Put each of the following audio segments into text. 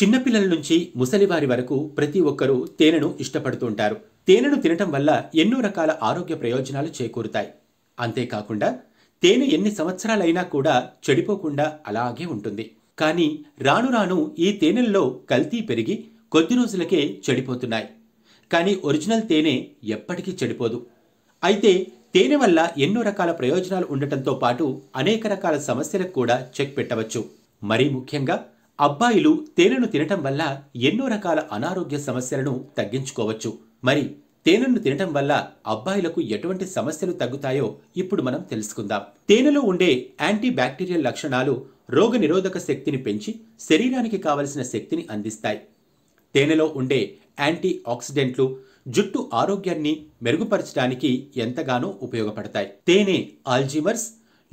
చిన్నపిల్లల నుంచి ముసలివారి వరకు ప్రతి ఒక్కరూ తేనెను ఇష్టపడుతుంటారు తేనెను తినటం వల్ల ఎన్నో రకాల ఆరోగ్య ప్రయోజనాలు చేకూరుతాయి అంతేకాకుండా తేనె ఎన్ని సంవత్సరాలైనా కూడా చెడిపోకుండా అలాగే ఉంటుంది కానీ రాను రాను ఈ తేనెల్లో కల్తీ పెరిగి కొద్ది రోజులకే చెడిపోతున్నాయి కానీ ఒరిజినల్ తేనె ఎప్పటికీ చెడిపోదు అయితే తేనె వల్ల ఎన్నో రకాల ప్రయోజనాలు ఉండటంతో పాటు అనేక రకాల సమస్యలకు కూడా చెక్ పెట్టవచ్చు మరీ ముఖ్యంగా అబ్బాయిలు తేనెను తినటం వల్ల ఎన్నో రకాల అనారోగ్య సమస్యలను తగ్గించుకోవచ్చు మరి తేనెను తినటం వల్ల అబ్బాయిలకు ఎటువంటి సమస్యలు తగ్గుతాయో ఇప్పుడు మనం తెలుసుకుందాం తేనెలో ఉండే యాంటీ బ్యాక్టీరియల్ లక్షణాలు రోగ నిరోధక శక్తిని పెంచి శరీరానికి కావలసిన శక్తిని అందిస్తాయి తేనెలో ఉండే యాంటీ ఆక్సిడెంట్లు జుట్టు ఆరోగ్యాన్ని మెరుగుపరచడానికి ఎంతగానో ఉపయోగపడతాయి తేనె ఆల్జీమర్స్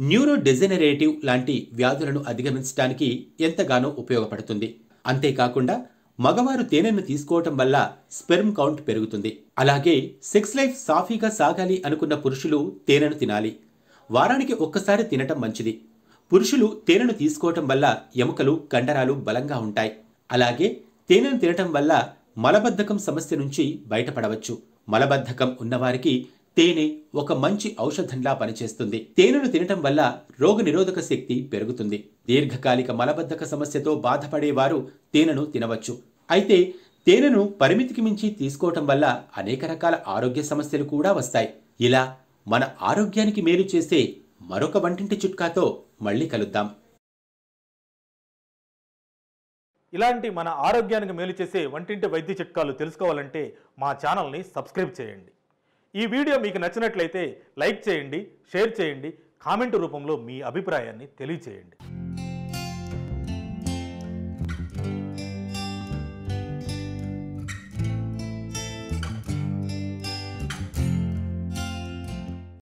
న్యూరో డెజెనరేటివ్ లాంటి వ్యాధులను అధిగమించడానికి ఎంతగానో ఉపయోగపడుతుంది అంతేకాకుండా మగవారు తేనెను తీసుకోవటం వల్ల స్పెర్మ్ కౌంట్ పెరుగుతుంది అలాగే సెక్స్ లైఫ్ సాఫీగా సాగాలి అనుకున్న పురుషులు తేనెను తినాలి వారానికి ఒక్కసారి తినటం మంచిది పురుషులు తేనెను తీసుకోవటం వల్ల ఎముకలు కండరాలు బలంగా ఉంటాయి అలాగే తేనెను తినటం వల్ల మలబద్ధకం సమస్య నుంచి బయటపడవచ్చు మలబద్ధకం ఉన్నవారికి తేనె ఒక మంచి ఔషధంలా పనిచేస్తుంది తేనెను తినటం వల్ల రోగనిరోధక శక్తి పెరుగుతుంది దీర్ఘకాలిక మలబద్ధక సమస్యతో బాధపడేవారు తేనెను తినవచ్చు అయితే తేనెను పరిమితికి మించి తీసుకోవటం వల్ల అనేక రకాల ఆరోగ్య సమస్యలు కూడా వస్తాయి ఇలా మన ఆరోగ్యానికి మేలు చేసే మరొక వంటింటి చిట్కాతో మళ్ళీ కలుద్దాం ఇలాంటి మన ఆరోగ్యానికి మేలు చేసే వంటింటి వైద్య చిట్కాలు తెలుసుకోవాలంటే మా ఛానల్ని సబ్స్క్రైబ్ చేయండి ఈ వీడియో మీకు నచ్చినట్లయితే లైక్ చేయండి షేర్ చేయండి కామెంట్ రూపంలో మీ అభిప్రాయాన్ని తెలియచేయండి